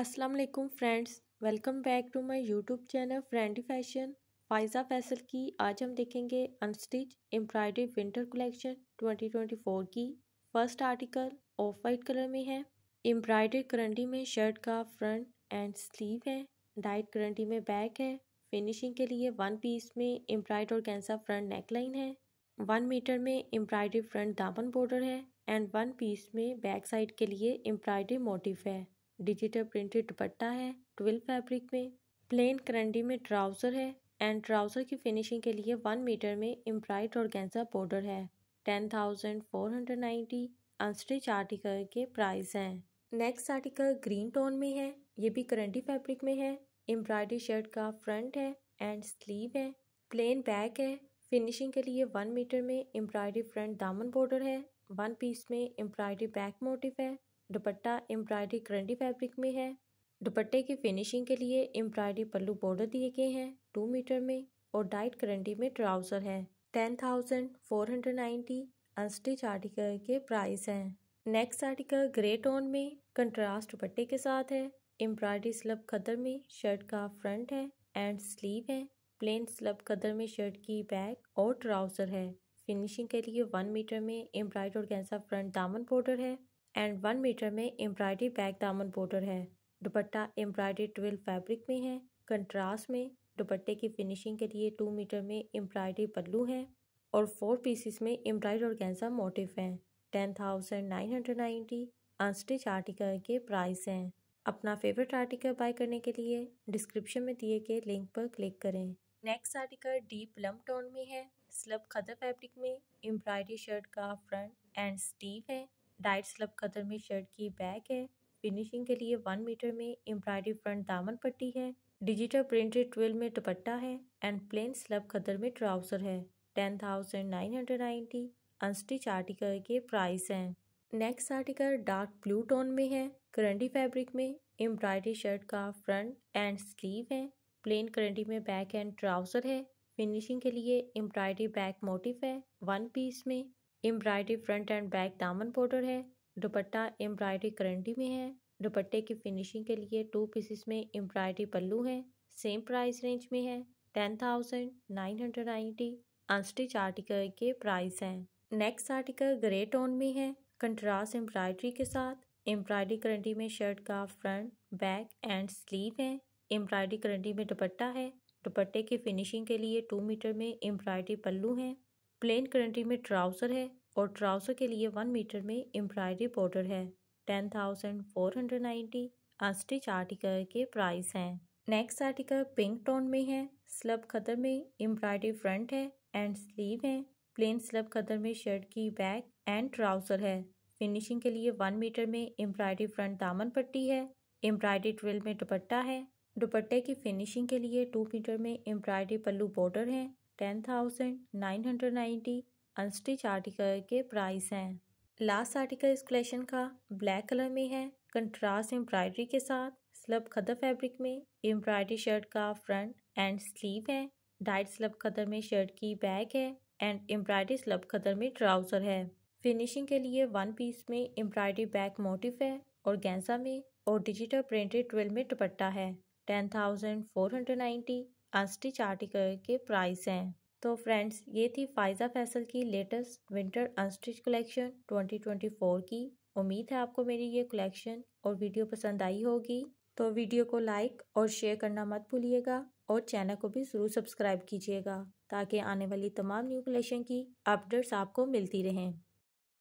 अस्सलाम वालेकुम friends welcome back to my YouTube channel friendy fashion Faiza Faisal की आज हम देखेंगे अनस्टिच एम्ब्रॉयडरी विंटर कलेक्शन 2024 की first article of white colour में है एम्ब्रॉयडरी करंडी में शर्ट का फ्रंट एंड स्लीव है डाइट करंडी में बैक है फिनिशिंग के लिए वन पीस में embroidered organza front neckline है वन मीटर में एम्ब्रॉयडरी फ्रंट दामन बॉर्डर है एंड वन पीस में बैक साइड के लिए एम्ब्रॉयडरी मोटिव है डिजिटल प्रिंटेड दुपट्टा है ट्वेल्व फैब्रिक में प्लेन करंडी में ट्राउज़र है एंड ट्राउज़र की फिनिशिंग के लिए वन मीटर में एम्ब्राइड और गेंजा बॉर्डर है ten thousand four hundred ninety unstitch article के प्राइस हैं नेक्स्ट आर्टिकल ग्रीन टोन में है ये भी करंडी फैब्रिक में है एम्ब्रॉयडरी शर्ट का फ्रंट है एंड स्लीव है प्लेन बैक है फिनिशिंग के लिए वन मीटर में एम्ब्रॉयडरी फ्रंट दामन बॉर्डर है वन पीस में एम्ब्रॉयडरी बैक मोटिव है दुपट्टा एम्ब्रॉयडरी करंटी फैब्रिक में है दुपट्टे की फिनिशिंग के लिए एम्ब्रॉयडरी पल्लू बॉर्डर दिए गए हैं टू मीटर में और डाइट करंटी में ट्राउजर है ten thousand four hundred ninety unstitch article के प्राइस हैं नेक्स्ट आर्टिकल ग्रे टोन में कंट्रास्ट दुपट्टे के साथ है एम्ब्रॉयडरी स्लब खदर में शर्ट का फ्रंट है एंड स्लीव है प्लेन स्लब खदर में शर्ट की बैक और ट्राउजर है फिनिशिंग के लिए वन मीटर में एम्ब्रॉयड और फ्रंट दामन बॉर्डर है एंड वन मीटर में एम्ब्रॉयडरी बैक दामन बॉर्डर है दुपट्टा एम्ब्रॉयडरी ट्वेल्व फैब्रिक में है कंट्रास्ट में दुपट्टे की फिनिशिंग के लिए टू मीटर में एम्ब्रॉयडरी पल्लू है और फोर पीसीस में एम्ब्रॉयड और गेंजा मोटिव हैं ten thousand nine hundred ninety unstitch article के प्राइस हैं अपना फेवरेट आर्टिकल बाय करने के लिए डिस्क्रिप्शन में दिए गए लिंक पर क्लिक करें next article deep plum tone में है स्लब खदर फैब्रिक में एम्ब्रॉयडरी शर्ट का फ्रंट एंड स्टीव है डाइट स्लब कदर में शर्ट की बैक है फिनिशिंग के लिए वन मीटर में एम्ब्रॉयडरी फ्रंट दामन पट्टी है डिजिटल प्रिंटेड ट्वेल्व में दुपट्टा है एंड प्लेन स्लब कदर में ट्राउज़र है ten thousand nine hundred ninety unstitch article के प्राइस हैं next article dark blue tone में है करंटी फैब्रिक में एम्ब्रॉयडरी शर्ट का फ्रंट एंड स्लीव है प्लेन करंटी में बैक एंड ट्राउज़र है फिनिशिंग के लिए एम्ब्रॉयडरी बैक मोटिफ है वन पीस में एम्ब्रायड्री फ्रंट एंड बैक दामन बॉर्डर है दुपट्टा एम्ब्रायड्री करंटी में है दुपट्टे की फिनिशिंग के लिए टू पीसेस में एम्ब्रायड्री पल्लू है सेम प्राइस रेंज में है ten thousand nine hundred ninety unstitch article के प्राइस हैं नेक्स्ट आर्टिकल ग्रे टोन में है कंट्रास एम्ब्रायड्री के साथ एम्ब्रायड्री करंटी में शर्ट का फ्रंट बैक एंड स्लीव है एम्ब्रायड्री करंटी में दुपट्टा है दुपट्टे की फिनिशिंग के लिए टू मीटर में एम्ब्रायड्री पल्लू हैं प्लेन करंटी में ट्राउज़र है और ट्राउज़र के लिए वन मीटर में एम्ब्रॉयडरी बॉर्डर है ten thousand four hundred ninety unstitch article के प्राइस हैं नेक्स्ट आर्टिकल पिंक टोन में है स्लब खदर में एम्ब्रॉयडरी फ्रंट है एंड स्लीव है प्लेन स्लब खदर में शर्ट की बैक एंड ट्राउज़र है फिनिशिंग के लिए वन मीटर में एम्ब्रॉयडरी फ्रंट दामन पट्टी है एम्ब्रॉयडरी ट्रिल में दुपट्टा है दुपट्टे की फिनिशिंग के लिए टू मीटर में एम्ब्रॉयडरी पल्लू बॉर्डर है ten thousand nine hundred ninety unstitch article के प्राइस हैं लास्ट आर्टिकल इस कलेक्शन का ब्लैक कलर में है कंट्रास्ट एम्ब्रॉयडरी के साथ स्लब खदर फैब्रिक में एम्ब्रॉयडरी शर्ट का फ्रंट एंड स्लीव है डाइट स्लब खदर में शर्ट की बैक है एंड एम्ब्रॉयडरी स्लब खदर में ट्राउज़र है फिनिशिंग के लिए वन पीस में एम्ब्रॉयडरी बैक मोटिफ है और गेंजा में और डिजिटल प्रिंटेड ट्वेल्व में दुपट्टा है ten thousand four hundred ninety unstitch article के प्राइस हैं तो फ्रेंड्स ये थी फाइजा फैसल की लेटेस्ट विंटर अनस्टिच कलेक्शन 2024 की उम्मीद है आपको मेरी ये कलेक्शन और वीडियो पसंद आई होगी तो वीडियो को लाइक और शेयर करना मत भूलिएगा और चैनल को भी ज़रूर सब्सक्राइब कीजिएगा ताकि आने वाली तमाम न्यू कलेक्शन की अपडेट्स आपको मिलती रहें